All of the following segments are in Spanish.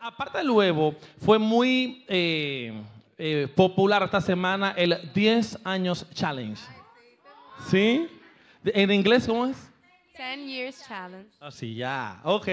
aparte del huevo, fue muy eh, eh, popular esta semana el 10 años challenge. ¿Sí? ¿En inglés cómo es? 10 years challenge. Así, ah, ya. Ok.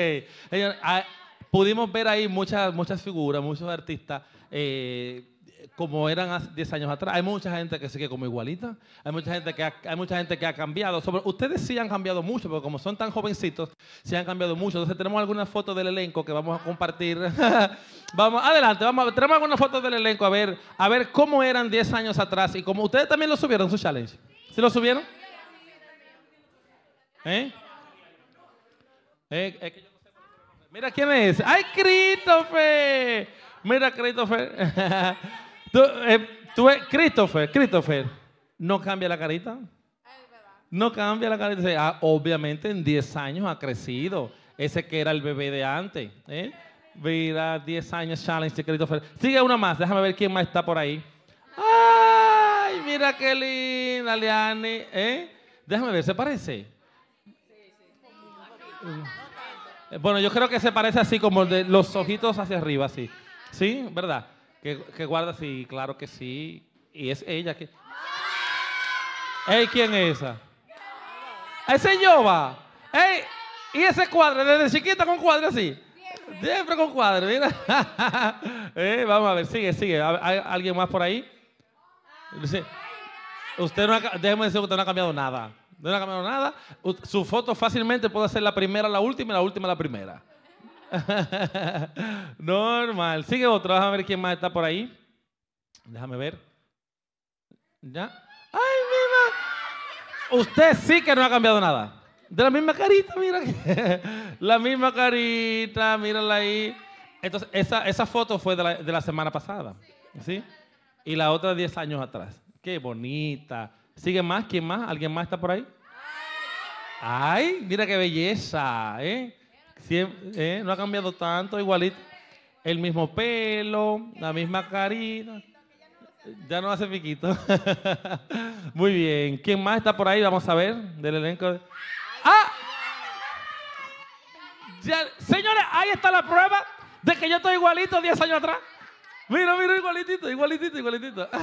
Ah, pudimos ver ahí muchas, muchas figuras, muchos artistas. Eh, como eran 10 años atrás. Hay mucha gente que sigue como igualita. Hay mucha gente que ha, hay mucha gente que ha cambiado. ustedes sí han cambiado mucho, pero como son tan jovencitos, sí han cambiado mucho. Entonces tenemos algunas fotos del elenco que vamos a compartir. vamos, adelante, vamos a Tenemos algunas fotos del elenco a ver, a ver cómo eran 10 años atrás y como ustedes también lo subieron su challenge. ¿Sí lo subieron? ¿Eh? ¿Eh? sé eh, Mira quién es. ¡Ay, Christopher! Mira, Christopher. Tú, eh, Christopher, Christopher, ¿no cambia la carita? No cambia la carita. Ah, obviamente en 10 años ha crecido. Ese que era el bebé de antes. ¿eh? Mira, 10 años challenge de Christopher. Sigue una más, déjame ver quién más está por ahí. ¡Ay, mira qué linda, Liane! ¿eh? Déjame ver, ¿se parece? Bueno, yo creo que se parece así como de los ojitos hacia arriba, así. ¿Sí? ¿Verdad? Que, guarda, sí, claro que sí. Y es ella que... ¡Ey, quién es esa! ¡Ese Yoba! ¡Ey! ¿Y ese cuadro? Desde chiquita con cuadro así. Siempre, con cuadro, mira. vamos a ver, sigue, sigue. ¿Hay alguien más por ahí? Usted déjeme decir que usted no ha cambiado nada. No ha cambiado nada. Su foto fácilmente puede ser la primera, la última y la última, la primera. Normal. Sigue otro. a ver quién más está por ahí. Déjame ver. Ya. ¡Ay, mira! Usted sí que no ha cambiado nada. De la misma carita, mira. la misma carita, mírala ahí. Entonces, esa, foto fue de la, semana pasada. ¿Sí? Y la otra 10 años atrás. Qué bonita. ¿Sigue más? ¿Quién más? ¿Alguien más está por ahí? ¡Ay! Mira qué belleza, ¿eh? Eh, no ha cambiado tanto, igualito. El mismo pelo, la misma carita. Ya no hace piquito. Muy bien. ¿Quién más está por ahí? Vamos a ver del elenco. ¡Ah! señores, ahí está la prueba de que yo estoy igualito 10 años atrás. Mira, mira, igualitito, igualitito, igualitito.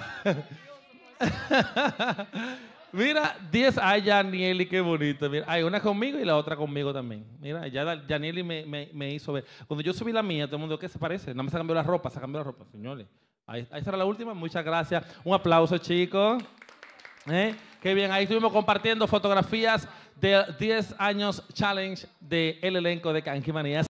Mira, 10. Ah, ay, Yanieli, qué bonito. Mira, hay una conmigo y la otra conmigo también. Mira, ya Yanieli me, hizo ver. Cuando yo subí la mía, todo el mundo, ¿qué se parece? Nada más se cambió la ropa, se cambió la ropa. Señores, ahí, será la última. Muchas gracias. Un aplauso, chicos. ¿Eh? Qué bien, ahí estuvimos compartiendo fotografías del 10 años challenge del el elenco de Kanki